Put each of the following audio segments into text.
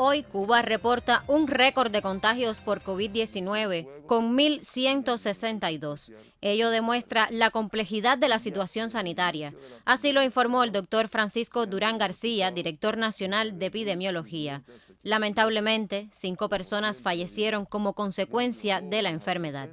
Hoy Cuba reporta un récord de contagios por COVID-19 con 1.162. Ello demuestra la complejidad de la situación sanitaria. Así lo informó el doctor Francisco Durán García, director nacional de epidemiología. Lamentablemente, cinco personas fallecieron como consecuencia de la enfermedad.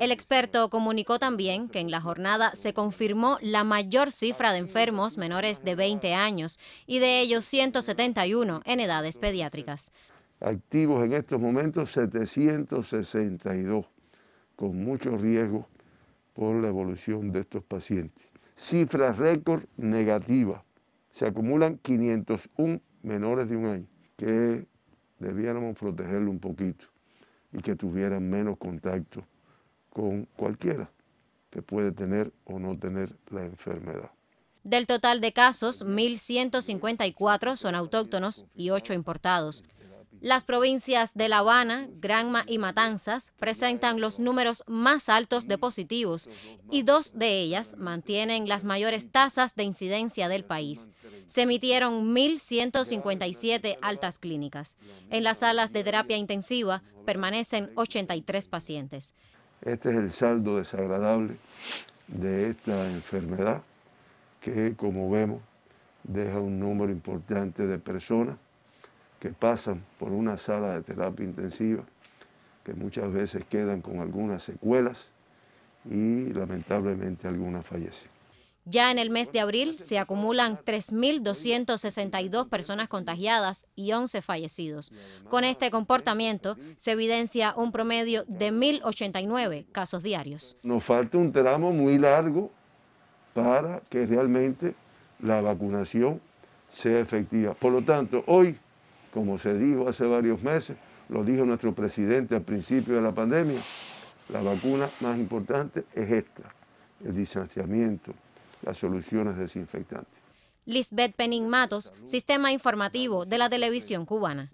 El experto comunicó también que en la jornada se confirmó la mayor cifra de enfermos menores de 20 años y de ellos 171 en edades pediátricas. Activos en estos momentos 762, con mucho riesgo por la evolución de estos pacientes. Cifra récord negativa. Se acumulan 501 menores de un año que debiéramos protegerlo un poquito y que tuvieran menos contacto con cualquiera que puede tener o no tener la enfermedad. Del total de casos, 1.154 son autóctonos y 8 importados. Las provincias de La Habana, Granma y Matanzas presentan los números más altos de positivos y dos de ellas mantienen las mayores tasas de incidencia del país. Se emitieron 1.157 altas clínicas. En las salas de terapia intensiva permanecen 83 pacientes. Este es el saldo desagradable de esta enfermedad que, como vemos, deja un número importante de personas que pasan por una sala de terapia intensiva, que muchas veces quedan con algunas secuelas y lamentablemente algunas fallecen. Ya en el mes de abril se acumulan 3.262 personas contagiadas y 11 fallecidos. Con este comportamiento se evidencia un promedio de 1.089 casos diarios. Nos falta un tramo muy largo para que realmente la vacunación sea efectiva. Por lo tanto, hoy, como se dijo hace varios meses, lo dijo nuestro presidente al principio de la pandemia, la vacuna más importante es esta, el distanciamiento, las soluciones desinfectantes. Lisbeth Penning Matos, Sistema Informativo de la Televisión Cubana.